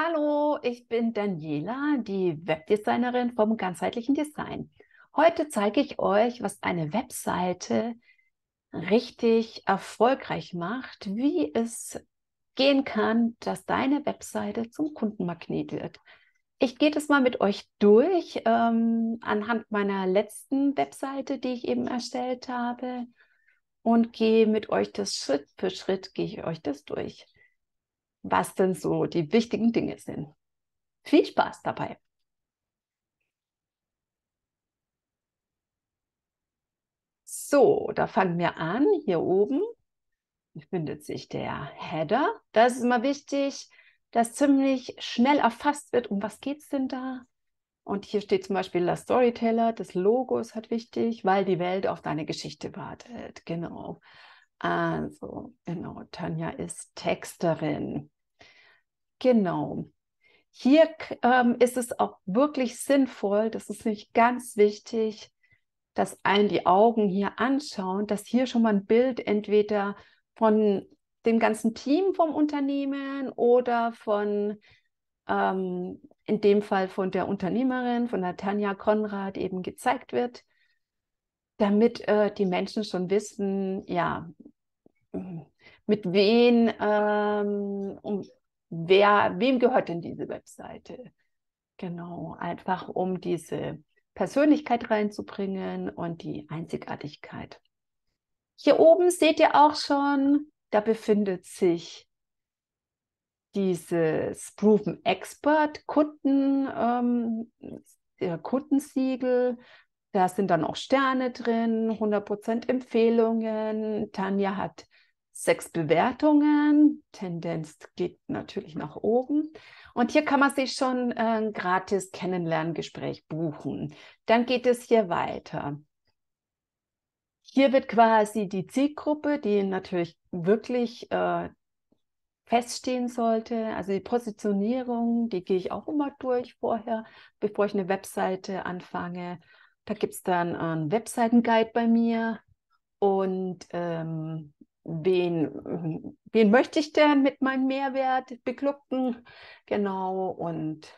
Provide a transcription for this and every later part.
Hallo, ich bin Daniela, die Webdesignerin vom ganzheitlichen Design. Heute zeige ich euch, was eine Webseite richtig erfolgreich macht, wie es gehen kann, dass deine Webseite zum Kundenmagnet wird. Ich gehe das mal mit euch durch ähm, anhand meiner letzten Webseite, die ich eben erstellt habe und gehe mit euch das Schritt für Schritt, gehe ich euch das durch was denn so die wichtigen Dinge sind. Viel Spaß dabei! So, da fangen wir an. Hier oben befindet sich der Header. Da ist es immer wichtig, dass ziemlich schnell erfasst wird, um was geht es denn da? Und hier steht zum Beispiel der Storyteller, das Logo ist halt wichtig, weil die Welt auf deine Geschichte wartet. Genau. Also, genau, Tanja ist Texterin. Genau. Hier ähm, ist es auch wirklich sinnvoll, das ist nämlich ganz wichtig, dass allen die Augen hier anschauen, dass hier schon mal ein Bild entweder von dem ganzen Team vom Unternehmen oder von, ähm, in dem Fall von der Unternehmerin, von der Tanja Konrad eben gezeigt wird, damit äh, die Menschen schon wissen, ja, mit wem, ähm, um, wer, wem gehört denn diese Webseite? Genau, einfach um diese Persönlichkeit reinzubringen und die Einzigartigkeit. Hier oben seht ihr auch schon, da befindet sich dieses Proven Expert Kunden, ähm, Kundensiegel. Da sind dann auch Sterne drin, 100% Empfehlungen. Tanja hat sechs Bewertungen. Tendenz geht natürlich nach oben. Und hier kann man sich schon ein äh, gratis Kennenlerngespräch buchen. Dann geht es hier weiter. Hier wird quasi die Zielgruppe, die natürlich wirklich äh, feststehen sollte, also die Positionierung, die gehe ich auch immer durch vorher, bevor ich eine Webseite anfange. Da gibt es dann einen Webseitenguide bei mir und ähm, wen, wen möchte ich denn mit meinem Mehrwert beglücken? Genau, und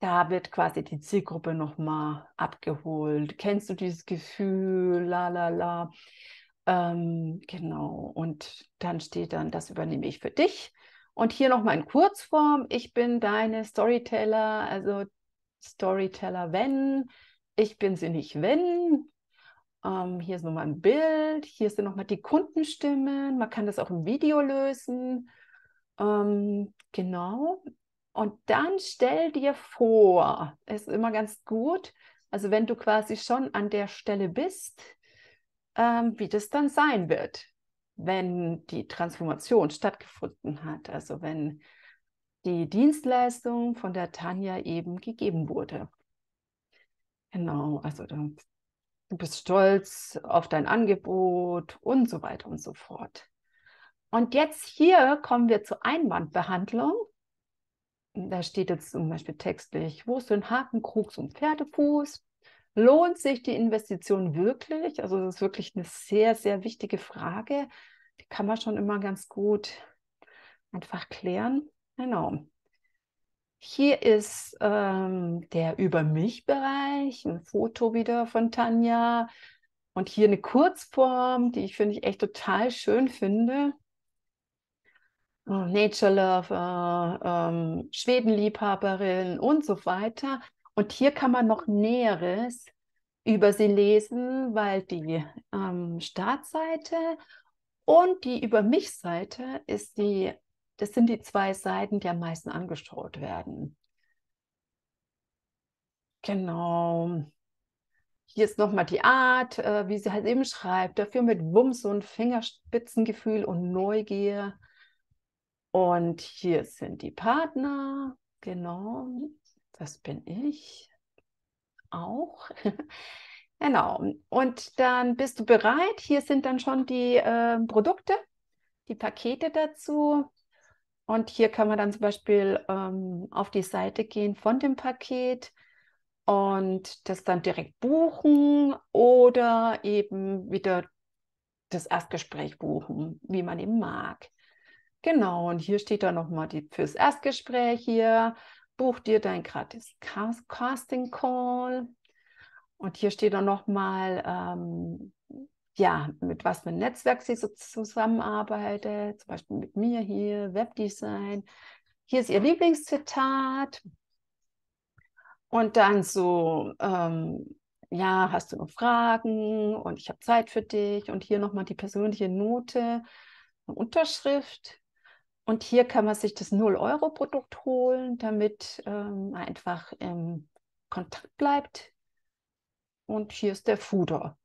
da wird quasi die Zielgruppe nochmal abgeholt. Kennst du dieses Gefühl? La la la. Ähm, genau, und dann steht dann, das übernehme ich für dich. Und hier nochmal in Kurzform, ich bin deine Storyteller, also Storyteller, wenn, ich bin sie nicht, wenn, ähm, hier ist nochmal ein Bild, hier sind nochmal die Kundenstimmen, man kann das auch im Video lösen. Ähm, genau. Und dann stell dir vor, es ist immer ganz gut, also wenn du quasi schon an der Stelle bist, ähm, wie das dann sein wird, wenn die Transformation stattgefunden hat, also wenn die Dienstleistung von der Tanja eben gegeben wurde. Genau, also da du bist stolz auf dein Angebot und so weiter und so fort. Und jetzt hier kommen wir zur Einwandbehandlung. Da steht jetzt zum Beispiel textlich, wo Wurzeln, Haken, Krugs und Pferdefuß. Lohnt sich die Investition wirklich? Also das ist wirklich eine sehr, sehr wichtige Frage. Die kann man schon immer ganz gut einfach klären. Genau. Hier ist ähm, der Über mich-Bereich, ein Foto wieder von Tanja. Und hier eine Kurzform, die ich finde ich echt total schön finde. Oh, Nature Lover, ähm, Schwedenliebhaberin und so weiter. Und hier kann man noch Näheres über sie lesen, weil die ähm, Startseite und die Über mich-Seite ist die das sind die zwei Seiten, die am meisten angeschaut werden. Genau. Hier ist nochmal die Art, äh, wie sie halt eben schreibt. Dafür mit Wumms und Fingerspitzengefühl und Neugier. Und hier sind die Partner. Genau. Das bin ich auch. genau. Und dann bist du bereit. Hier sind dann schon die äh, Produkte, die Pakete dazu. Und hier kann man dann zum Beispiel ähm, auf die Seite gehen von dem Paket und das dann direkt buchen oder eben wieder das Erstgespräch buchen, wie man eben mag. Genau, und hier steht dann nochmal die, fürs Erstgespräch hier, buch dir dein gratis Casting Call. Und hier steht dann nochmal, ähm, ja, mit was für ein Netzwerk sie so zusammenarbeitet, zum Beispiel mit mir hier, Webdesign. Hier ist ihr Lieblingszitat. Und dann so, ähm, ja, hast du noch Fragen und ich habe Zeit für dich und hier nochmal die persönliche Note, eine Unterschrift. Und hier kann man sich das 0-Euro-Produkt holen, damit ähm, einfach im Kontakt bleibt. Und hier ist der Fuder.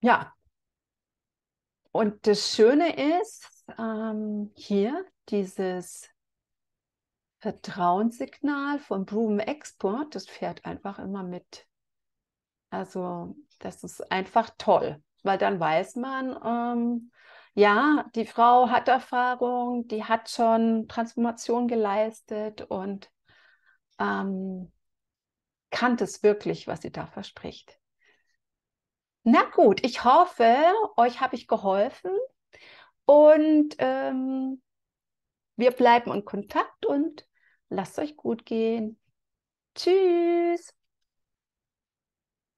Ja, und das Schöne ist, ähm, hier dieses Vertrauenssignal von Broom Export, das fährt einfach immer mit. Also das ist einfach toll, weil dann weiß man, ähm, ja, die Frau hat Erfahrung, die hat schon Transformation geleistet und ähm, kannte es wirklich, was sie da verspricht. Na gut, ich hoffe, euch habe ich geholfen und ähm, wir bleiben in Kontakt und lasst euch gut gehen. Tschüss.